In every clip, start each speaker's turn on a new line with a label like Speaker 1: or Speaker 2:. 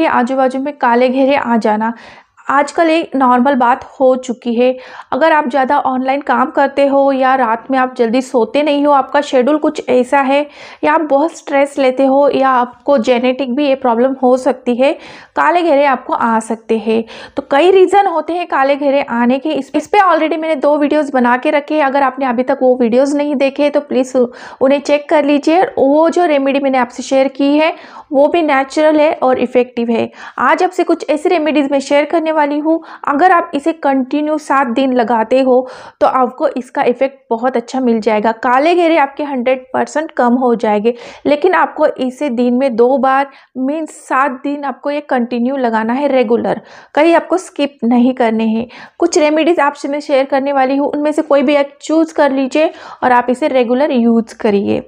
Speaker 1: के आजू बाजू में काले घेरे आ जाना आजकल एक नॉर्मल बात हो चुकी है अगर आप ज़्यादा ऑनलाइन काम करते हो या रात में आप जल्दी सोते नहीं हो आपका शेड्यूल कुछ ऐसा है या आप बहुत स्ट्रेस लेते हो या आपको जेनेटिक भी ये प्रॉब्लम हो सकती है काले घेरे आपको आ सकते हैं तो कई रीज़न होते हैं काले घेरे आने के इस, इस पर ऑलरेडी मैंने दो वीडियोज़ बना के रखे हैं अगर आपने अभी तक वो वीडियोज़ नहीं देखे तो प्लीज़ उन्हें चेक कर लीजिए वो जो रेमेडी मैंने आपसे शेयर की है वो भी नेचुरल है और इफ़ेक्टिव है आज आपसे कुछ ऐसी रेमेडीज़ में शेयर करने वाली हूँ अगर आप इसे कंटिन्यू सात दिन लगाते हो तो आपको इसका इफ़ेक्ट बहुत अच्छा मिल जाएगा काले घेरे आपके हंड्रेड परसेंट कम हो जाएंगे लेकिन आपको इसे दिन में दो बार मीन्स सात दिन आपको ये कंटिन्यू लगाना है रेगुलर कहीं आपको स्किप नहीं करने हैं कुछ रेमिडीज आपसे मैं शेयर करने वाली हूँ उनमें से कोई भी एक चूज़ कर लीजिए और आप इसे रेगुलर यूज़ करिए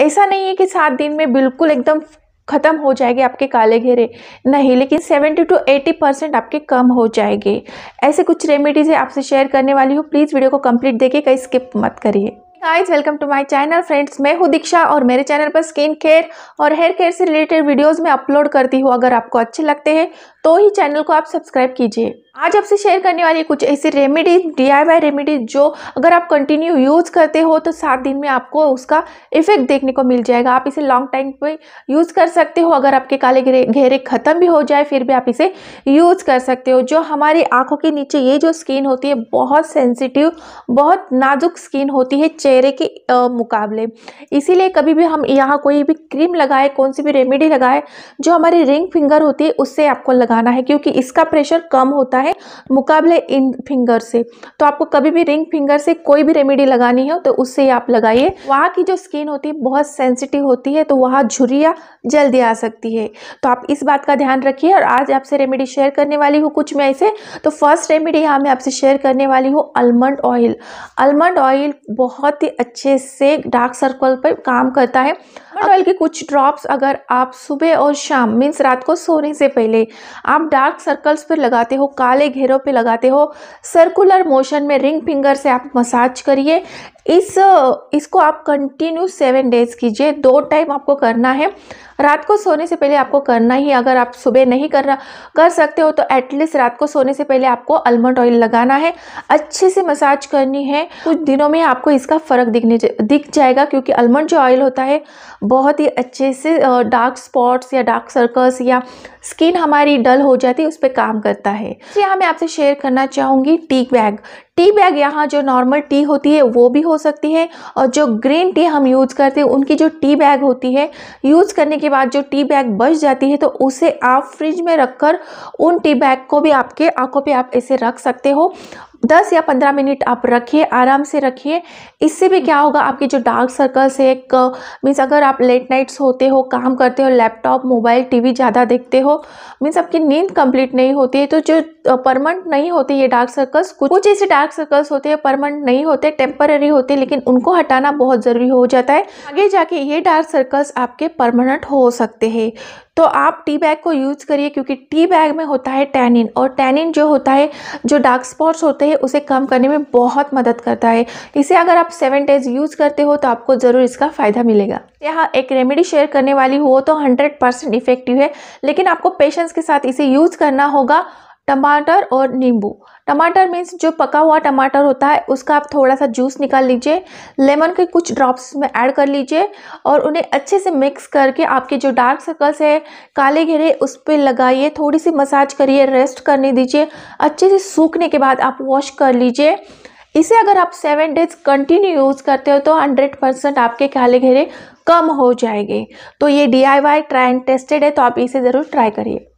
Speaker 1: ऐसा नहीं है कि सात दिन में बिल्कुल एकदम ख़त्म हो जाएगी आपके काले घेरे नहीं लेकिन 70 टू 80 परसेंट आपके कम हो जाएंगे ऐसे कुछ रेमेडीज़ है आपसे शेयर करने वाली हूँ प्लीज़ वीडियो को कंप्लीट देखिए कहीं स्किप मत करिए guys welcome to my channel friends मैं हूँ दीक्षा और मेरे चैनल पर स्किन केयर और हेयर केयर से रिलेटेड वीडियोज़ मैं अपलोड करती हूँ अगर आपको अच्छे लगते हैं तो ही चैनल को आप सब्सक्राइब कीजिए आज आपसे शेयर करने वाली कुछ ऐसी remedy D I Y remedy जो अगर आप कंटिन्यू यूज़ करते हो तो सात दिन में आपको उसका इफेक्ट देखने को मिल जाएगा आप इसे लॉन्ग टाइम पे यूज़ कर सकते हो अगर आपके काले घेरे ख़त्म भी हो जाए फिर भी आप इसे यूज़ कर सकते हो जो हमारी आंखों के नीचे ये जो स्किन होती है बहुत सेंसिटिव बहुत नाजुक स्किन होती है चेहरे के मुकाबले इसीलिए कभी भी हम यहाँ कोई भी क्रीम लगाए कौन सी भी रेमेडी लगाए जो हमारी रिंग फिंगर होती है उससे आपको लगाना है क्योंकि इसका प्रेशर कम होता है होता है मुकाबले इन फिंगर से तो आपको कभी भी रिंग फिंगर से कोई भी रेमेडी लगानी हो तो उससे आप लगाइए वहाँ की जो स्किन होती है बहुत सेंसिटिव होती है तो वहाँ झुरिया जल्दी आ सकती है तो आप इस बात का ध्यान रखिए और आज आपसे रेमेडी शेयर करने वाली हूँ कुछ मैं ऐसे तो फर्स्ट रेमेडी यहाँ मैं आपसे शेयर करने वाली हूँ अलमंड ऑयल अलमंड ऑयल बहुत ही अच्छे से डार्क सर्कल पर काम करता है अलमंड ऑयल के कुछ ड्रॉप्स अगर आप सुबह और शाम मीन्स रात को सोने से पहले आप डार्क सर्कल्स पर लगाते हो का काले घेरों पे लगाते हो सर्कुलर मोशन में रिंग फिंगर से आप मसाज करिए इस इसको आप कंटिन्यू सेवन डेज कीजिए दो टाइम आपको करना है रात को सोने से पहले आपको करना ही अगर आप सुबह नहीं करना कर सकते हो तो एटलीस्ट रात को सोने से पहले आपको आलमंड ऑयल लगाना है अच्छे से मसाज करनी है कुछ दिनों में आपको इसका फ़र्क दिखने दिख जाएगा क्योंकि आलमंड जो ऑयल होता है बहुत ही अच्छे से डार्क स्पॉट्स या डार्क सर्कल्स या स्किन हमारी डल हो जाती है उस पर काम करता है तो यहाँ मैं आपसे शेयर करना चाहूँगी टीक बैग टी बैग यहाँ जो नॉर्मल टी होती है वो भी हो सकती है और जो ग्रीन टी हम यूज़ करते हैं उनकी जो टी बैग होती है यूज़ करने के बाद जो टी बैग बच जाती है तो उसे आप फ्रिज में रखकर उन टी बैग को भी आपके आंखों पे आप इसे रख सकते हो दस या पंद्रह मिनट आप रखिए आराम से रखिए इससे भी क्या होगा आपके जो डार्क सर्कल्स है एक मीन्स अगर आप लेट नाइट्स होते हो काम करते हो लैपटॉप मोबाइल टीवी ज़्यादा देखते हो मीन्स आपकी नींद कंप्लीट नहीं होती है तो जो परमानेंट नहीं होते ये डार्क सर्कल्स कुछ कुछ ऐसे डार्क सर्कल्स होते हैं परमानेंट नहीं होते टेम्पररी होते लेकिन उनको हटाना बहुत ज़रूरी हो जाता है आगे जाके ये डार्क सर्कल्स आपके परमानेंट हो सकते हैं तो आप टी बैग को यूज़ करिए क्योंकि टी बैग में होता है टैनिन और टैनिन जो होता है जो डार्क स्पॉट्स होते हैं उसे कम करने में बहुत मदद करता है इसे अगर आप सेवन डेज यूज़ करते हो तो आपको ज़रूर इसका फ़ायदा मिलेगा यहाँ एक रेमेडी शेयर करने वाली हो तो हंड्रेड परसेंट इफेक्टिव है लेकिन आपको पेशेंस के साथ इसे यूज़ करना होगा टमाटर और नींबू टमाटर मीन्स जो पका हुआ टमाटर होता है उसका आप थोड़ा सा जूस निकाल लीजिए लेमन के कुछ ड्रॉप्स में ऐड कर लीजिए और उन्हें अच्छे से मिक्स करके आपके जो डार्क सर्कल्स है काले घेरे उस पर लगाइए थोड़ी सी मसाज करिए रेस्ट करने दीजिए अच्छे से सूखने के बाद आप वॉश कर लीजिए इसे अगर आप सेवन डेज कंटिन्यू यूज़ करते हो तो हंड्रेड परसेंट आपके काले घेरे कम हो जाएंगे तो ये D I Y tried and tested है तो आप इसे ज़रूर ट्राई करिए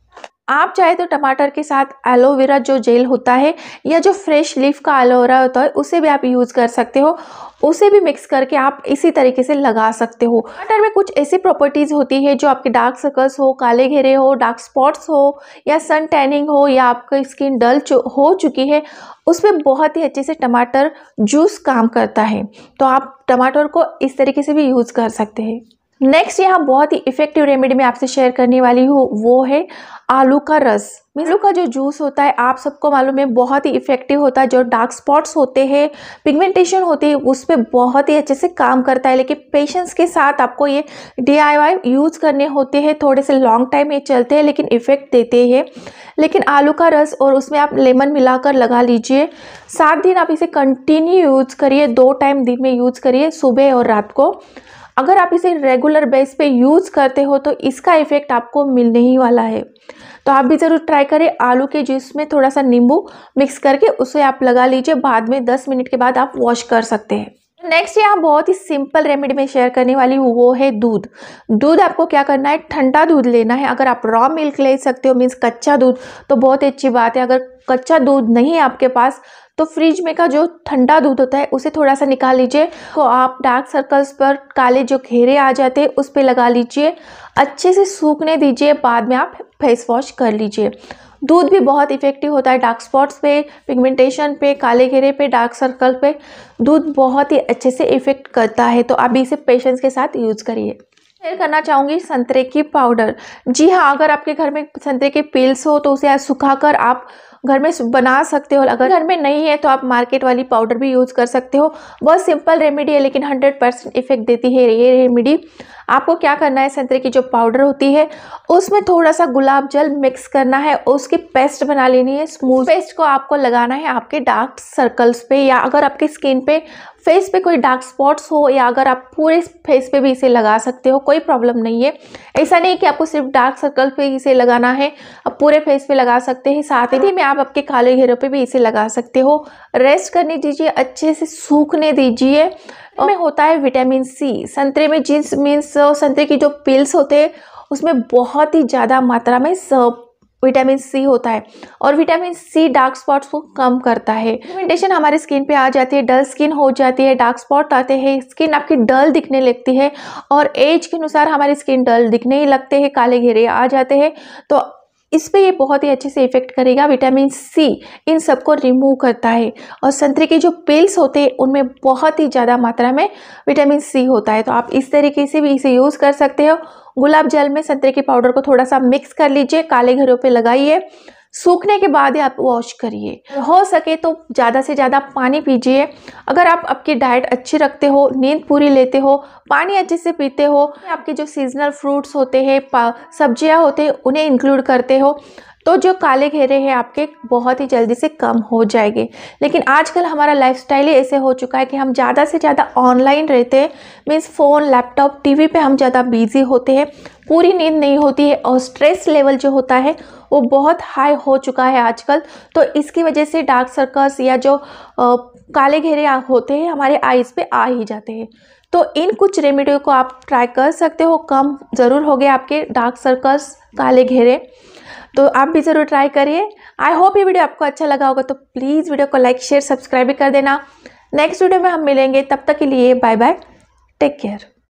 Speaker 1: आप चाहे तो टमाटर के साथ एलोवेरा जो जेल होता है या जो फ्रेश लीफ का एलोवेरा होता है उसे भी आप यूज़ कर सकते हो उसे भी मिक्स करके आप इसी तरीके से लगा सकते हो टमाटर में कुछ ऐसी प्रॉपर्टीज़ होती है जो आपके डार्क सर्कल्स हो काले घेरे हो डार्क स्पॉट्स हो या सन टैनिंग हो या आपकी स्किन डल हो चुकी है उसमें बहुत ही अच्छे से टमाटर जूस काम करता है तो आप टमाटर को इस तरीके से भी यूज़ कर सकते हैं नेक्स्ट यहाँ बहुत ही इफेक्टिव रेमेडी मैं आपसे शेयर करने वाली हूँ वो है आलू का रस आलू का जो जूस होता है आप सबको मालूम है बहुत ही इफेक्टिव होता है जो डार्क स्पॉट्स होते हैं पिगमेंटेशन होती है उस पर बहुत ही अच्छे से काम करता है लेकिन पेशेंस के साथ आपको ये डी यूज़ करने होते हैं थोड़े से लॉन्ग टाइम ये चलते हैं लेकिन इफ़ेक्ट देते हैं लेकिन आलू का रस और उसमें आप लेमन मिलाकर लगा लीजिए सात दिन आप इसे कंटिन्यू यूज़ करिए दो टाइम दिन में यूज़ करिए सुबह और रात को अगर आप इसे रेगुलर बेस पे यूज़ करते हो तो इसका इफ़ेक्ट आपको मिलने ही वाला है तो आप भी ज़रूर ट्राई करें आलू के जूस में थोड़ा सा नींबू मिक्स करके उसे आप लगा लीजिए बाद में दस मिनट के बाद आप वॉश कर सकते हैं नेक्स्ट यहाँ बहुत ही सिंपल रेमेडी में शेयर करने वाली हूँ वो है दूध दूध आपको क्या करना है ठंडा दूध लेना है अगर आप रॉ मिल्क ले सकते हो मीन्स कच्चा दूध तो बहुत अच्छी बात है अगर कच्चा दूध नहीं है आपके पास तो फ्रिज में का जो ठंडा दूध होता है उसे थोड़ा सा निकाल लीजिए तो आप डार्क सर्कल्स पर काले जो घेरे आ जाते हैं उस पर लगा लीजिए अच्छे से सूखने दीजिए बाद में आप फेस वॉश कर लीजिए दूध भी बहुत इफेक्टिव होता है डार्क स्पॉट्स पे पिगमेंटेशन पे काले घेरे पे डार्क सर्कल पे दूध बहुत ही अच्छे से इफेक्ट करता है तो आप इसे पेशेंट्स के साथ यूज़ करिए शेयर करना चाहूँगी संतरे की पाउडर जी हाँ अगर आपके घर में संतरे के पील्स हो तो उसे सुखाकर आप घर में बना सकते हो अगर घर में नहीं है तो आप मार्केट वाली पाउडर भी यूज़ कर सकते हो बहुत सिंपल रेमेडी है लेकिन हंड्रेड परसेंट इफेक्ट देती है ये रेमेडी आपको क्या करना है संतरे की जो पाउडर होती है उसमें थोड़ा सा गुलाब जल मिक्स करना है उसकी पेस्ट बना लेनी है स्मूथ पेस्ट को आपको लगाना है आपके डार्क सर्कल्स पे या अगर आपके स्किन पे फेस पे कोई डार्क स्पॉट्स हो या अगर आप पूरे फेस पे भी इसे लगा सकते हो कोई प्रॉब्लम नहीं है ऐसा नहीं कि आपको सिर्फ डार्क सर्कल पे इसे लगाना है आप पूरे फेस पे लगा सकते हैं साथ ही मैं आप आप आपके काले घेरों पे भी इसे लगा सकते हो रेस्ट करने दीजिए अच्छे से सूखने दीजिए में होता है विटामिन सी संतरे में जीन्स मीन्स संतरे की जो पिल्स होते हैं उसमें बहुत ही ज़्यादा मात्रा में विटामिन सी होता है और विटामिन सी डार्क स्पॉट्स को कम करता है पिगमेंटेशन हमारे स्किन पे आ जाती है डल स्किन हो जाती है डार्क स्पॉट आते हैं स्किन आपकी डल दिखने लगती है और एज के अनुसार हमारी स्किन डल दिखने ही लगते हैं काले घेरे आ जाते हैं तो इस पर ये बहुत ही अच्छे से इफेक्ट करेगा विटामिन सी इन सबको रिमूव करता है और संतरे के जो पेल्स होते हैं उनमें बहुत ही ज़्यादा मात्रा में विटामिन सी होता है तो आप इस तरीके से भी इसे यूज़ कर सकते हो गुलाब जल में संतरे के पाउडर को थोड़ा सा मिक्स कर लीजिए काले घरों पर लगाइए सूखने के बाद ही आप वॉश करिए हो सके तो ज़्यादा से ज़्यादा पानी पीजिए अगर आप आपकी डाइट अच्छी रखते हो नींद पूरी लेते हो पानी अच्छे से पीते हो आपके जो सीजनल फ्रूट्स होते हैं सब्जियां होते हैं उन्हें इंक्लूड करते हो तो जो काले घेरे हैं आपके बहुत ही जल्दी से कम हो जाएंगे लेकिन आजकल हमारा लाइफस्टाइल ही ऐसे हो चुका है कि हम ज़्यादा से ज़्यादा ऑनलाइन रहते हैं मीन्स फ़ोन लैपटॉप टीवी पे हम ज़्यादा बिजी होते हैं पूरी नींद नहीं होती है और स्ट्रेस लेवल जो होता है वो बहुत हाई हो चुका है आजकल तो इसकी वजह से डार्क सर्कल्स या जो आ, काले घेरे होते हैं हमारे आइज़ पे आ ही जाते हैं तो इन कुछ रेमेडियो को आप ट्राई कर सकते हो कम ज़रूर हो गए आपके डार्क सर्कल्स काले घेरे तो आप भी ज़रूर ट्राई करिए आई होप ये वीडियो आपको अच्छा लगा होगा तो प्लीज़ वीडियो को लाइक शेयर सब्सक्राइब भी कर देना नेक्स्ट वीडियो में हम मिलेंगे तब तक के लिए बाय बाय टेक केयर